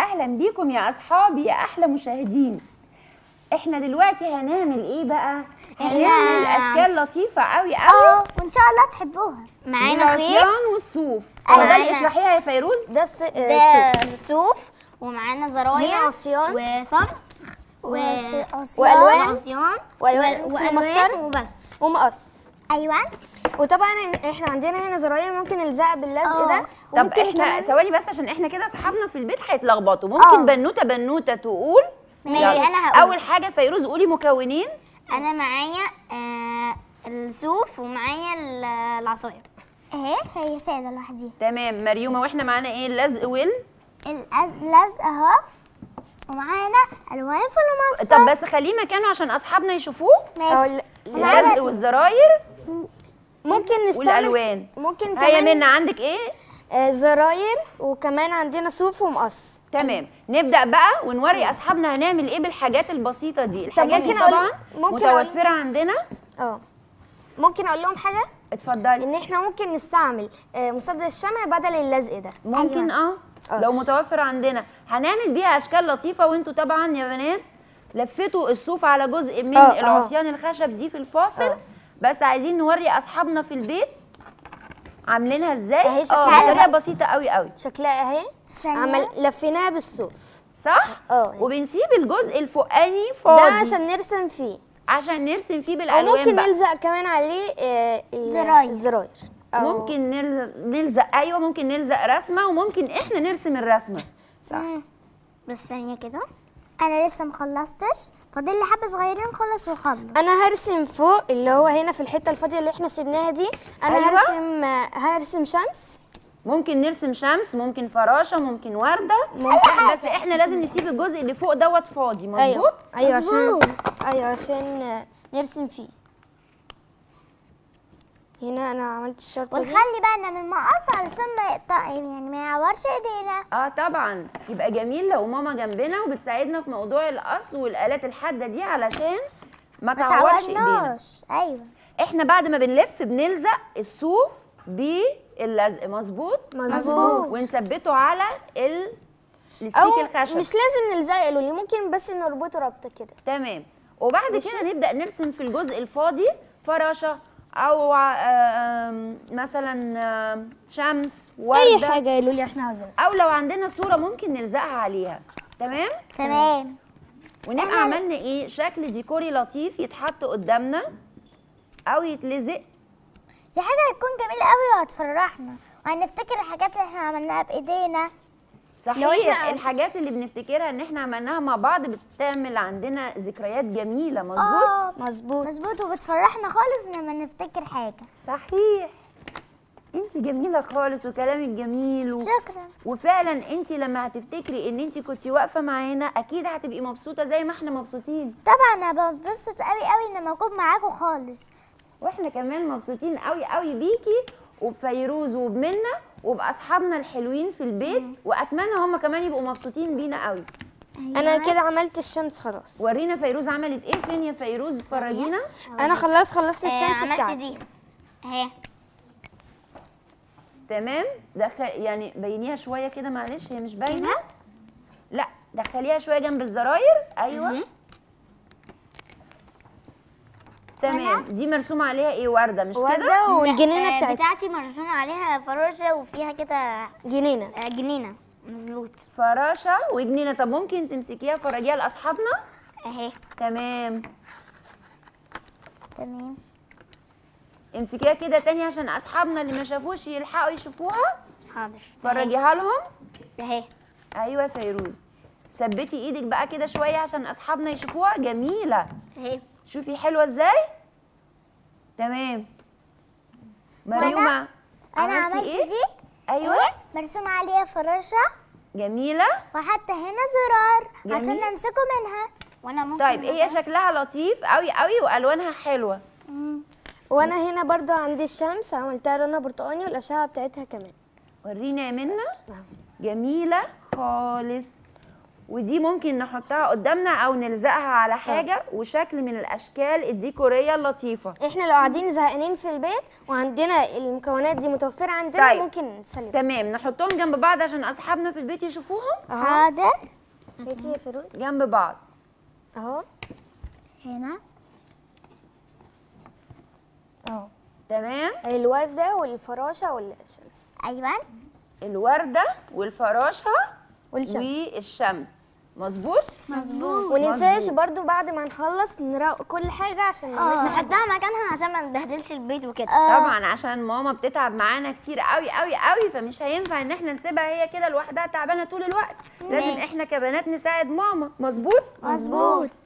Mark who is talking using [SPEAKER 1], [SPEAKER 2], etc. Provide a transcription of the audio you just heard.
[SPEAKER 1] اهلا بيكم يا اصحابي يا احلى مشاهدين احنا دلوقتي هنعمل ايه بقى هنعمل اشكال لطيفه قوي قوي اه وان شاء الله تحبوها معانا العصيان والصوف اه أيوة. ده اشرحيها يا فيروز آه، ده الصوف ومعانا زراير وعصيان وصمت
[SPEAKER 2] وعصيان والوان وعصيان
[SPEAKER 1] والوان ومسطر وبس ومقص ايوه وطبعا احنا عندنا هنا زراير ممكن الزق باللزق ده آه. طب احنا ثواني بس عشان احنا كده اصحابنا في البيت هيتلخبطوا ممكن آه. بنوته بنوته تقول ماشي انا هقول اول حاجه فيروز قولي مكونين انا معايا آه الصوف ومعايا العصاير اهي هي ساده لوحديها تمام مريومه واحنا معانا ايه اللزق وال اللزق اهو ومعانا الوان وماسك طب بس خليه مكانه عشان اصحابنا يشوفوه ماشي اللزق والزراير ممكن نستعمل والالوان ممكن كمان هيا منا عندك ايه آه زراير وكمان عندنا صوف ومقص تمام نبدا بقى ونوري اصحابنا هنعمل ايه بالحاجات البسيطه دي الحاجات دي طبعا ممكن متوفره أقول... عندنا اه ممكن اقول لهم حاجه اتفضلي ان احنا ممكن نستعمل آه مسدس الشمع بدل اللزق ده ممكن أيوة. اه, آه. لو متوفر عندنا هنعمل بيها اشكال لطيفه وانتوا طبعا يا بنات لفتوا الصوف على جزء من أوه. آه. العصيان الخشب دي في الفاصل أوه. بس عايزين نوري اصحابنا في البيت عاملينها ازاي اهي آه، شكلها بطريقه بسيطه قوي قوي شكلها اهي عمل لفيناها بالصوف صح اه وبنسيب الجزء الفوقاني فاضي ده عشان نرسم فيه عشان نرسم فيه بالالوان وممكن بقى. نلزق كمان عليه آه، الزراير الزراير آه. ممكن نلزق نلزق ايوه ممكن نلزق رسمه وممكن احنا نرسم الرسمه صح بس ثانيه كده انا لسه مخلصتش فاضل لي حبه صغيرين خالص وخضر انا هرسم فوق اللي هو هنا في الحته الفاضيه اللي احنا سيبناها دي انا أيوة. هرسم هرسم شمس ممكن نرسم شمس ممكن فراشه ممكن ورده ممكن بس احنا لازم نسيب الجزء اللي فوق دوت فاضي مظبوط ايوه ايوه عشان ايوه عشان نرسم فيه هنا انا عملت الشرطه ونخلي بالنا من المقص علشان ما يقطع يعني ما يعورش ايدينا اه طبعا يبقى جميل لو ماما جنبنا وبتساعدنا في موضوع القص والالات الحاده دي علشان ما تعورش ايدينا ايوه احنا بعد ما بنلف بنلزق الصوف باللزق مظبوط مظبوط ونثبته على ال الستيك الخشب مش لازم نلزق له ممكن بس نربطه ربطه كده تمام وبعد كده نبدا نرسم في الجزء الفاضي فراشه او آه، مثلا شمس ورده اي حاجه قالوا لي احنا عايزينها او لو عندنا صوره ممكن نلزقها عليها تمام تمام ونبقى عملنا ايه شكل ديكوري لطيف يتحط قدامنا او يتلزق دي حاجه هتكون جميله قوي وهتفرحنا وهنفتكر الحاجات اللي احنا عملناها بايدينا صحيح الحاجات اللي بنفتكرها ان احنا عملناها مع بعض بتعمل عندنا ذكريات جميله مظبوط اه مظبوط مظبوط وبتفرحنا خالص لما نفتكر حاجه صحيح انت جميله خالص وكلامك جميل و... شكرا وفعلا انت لما هتفتكري ان انت كنتي واقفه معانا اكيد هتبقي مبسوطه زي ما احنا مبسوطين طبعا انا بنبسط قوي قوي لما اكون معاكم خالص واحنا كمان مبسوطين قوي قوي بيكي وبفيروز وبمنه وباصحابنا الحلوين في البيت واتمنى هم كمان يبقوا مبسوطين بينا قوي أيوة. انا كده عملت الشمس خلاص ورينا فيروز عملت ايه فين يا فيروز فرجينا انا خلاص خلصت آه، الشمس بتاعتي عملت دي اهي تمام دخل يعني بينيها شويه كده معلش هي مش باينه ايوه. لا دخليها شويه جنب الزراير ايوه تمام دي مرسوم عليها ايه ورده مش كده ورده والجنينه آه، بتاعتي بتاعتي مرسوم عليها فراشه وفيها كده جنينه آه، جنينه مظبوط فراشه وجنينه طب ممكن تمسكيها فرجيها لاصحابنا اهي تمام تمام امسكيها كده تاني عشان اصحابنا اللي ما شافوش يلحقوا يشوفوها حاضر فرجيها لهم اهي ايوه فيروز ثبتي ايدك بقى كده شويه عشان اصحابنا يشوفوها جميله اهي شوفي حلوه ازاي تمام مريومه انا عملت إيه؟ دي ايوه إيه؟ مرسوم عليها فراشه جميله وحتى هنا زرار جميل. عشان نمسكه منها وانا ممكن طيب هي إيه شكلها لطيف قوي قوي والوانها حلوه مم. وانا هنا برضو عندي الشمس عملتها لونها برتقاني والاشعه بتاعتها كمان ورينا يا منى نعم. جميله خالص ودي ممكن نحطها قدامنا او نلزقها على حاجه وشكل من الاشكال الديكوريه اللطيفه احنا لو قاعدين زهقانين في البيت وعندنا المكونات دي متوفره عندنا طيب. ممكن نسلم تمام نحطهم جنب بعض عشان اصحابنا في البيت يشوفوهم حاضر بيتي يا فيروز جنب بعض اهو هنا اهو تمام الورده والفراشه والشمس ايوه الورده والفراشه والشمس والشمس مظبوط مظبوط وننساش برضو بعد ما نخلص نروق كل حاجه عشان آه. نحطها مكانها عشان ما نبهدلش البيت وكده آه. طبعا عشان ماما بتتعب معانا كتير قوي قوي قوي فمش هينفع ان احنا نسيبها هي كده لوحدها تعبانه طول الوقت لازم احنا كبنات نساعد ماما مظبوط مظبوط